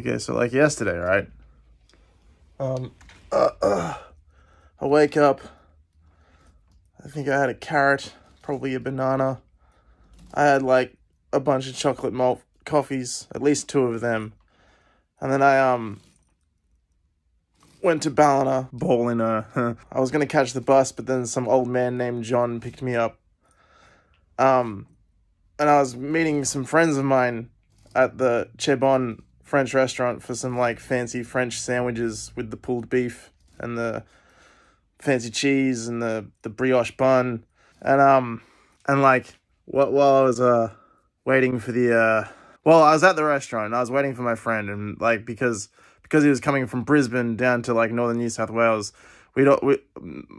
Okay, so like yesterday, right? Um, uh, uh, I wake up. I think I had a carrot, probably a banana. I had like a bunch of chocolate malt coffees, at least two of them. And then I um went to Ballina, Ballina. Uh, I was gonna catch the bus, but then some old man named John picked me up. Um, and I was meeting some friends of mine at the Chebon French restaurant for some like fancy French sandwiches with the pulled beef and the fancy cheese and the, the brioche bun. And um and like what while I was uh waiting for the uh well, I was at the restaurant and I was waiting for my friend and like because because he was coming from Brisbane down to like northern New South Wales, we don't. We,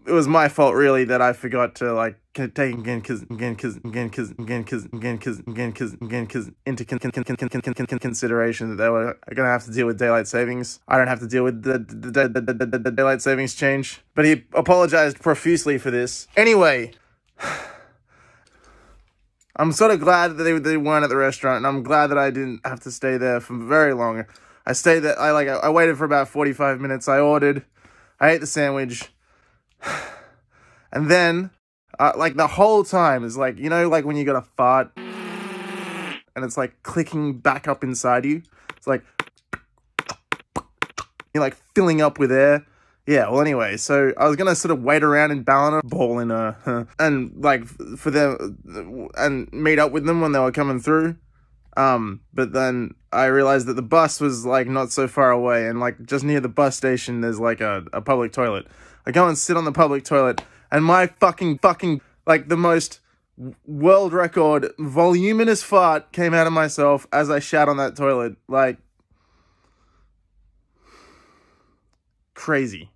it was my fault really that I forgot to like take again because again because again because again because again because again because again because into consideration that they were gonna have to deal with daylight savings. I don't have to deal with the the, the, the, the, the daylight savings change. But he apologized profusely for this. Anyway. I'm sort of glad that they, they weren't at the restaurant, and I'm glad that I didn't have to stay there for very long. I stayed there. I like I waited for about 45 minutes. I ordered. I ate the sandwich. And then, uh, like the whole time is like, you know, like when you got a fart and it's like clicking back up inside you. It's like, you're like filling up with air. Yeah, well, anyway, so I was gonna sort of wait around in a ball in a, and like for them, and meet up with them when they were coming through. Um, but then I realized that the bus was like not so far away, and like just near the bus station, there's like a, a public toilet. I go and sit on the public toilet, and my fucking fucking like the most world record voluminous fart came out of myself as I shat on that toilet. Like crazy.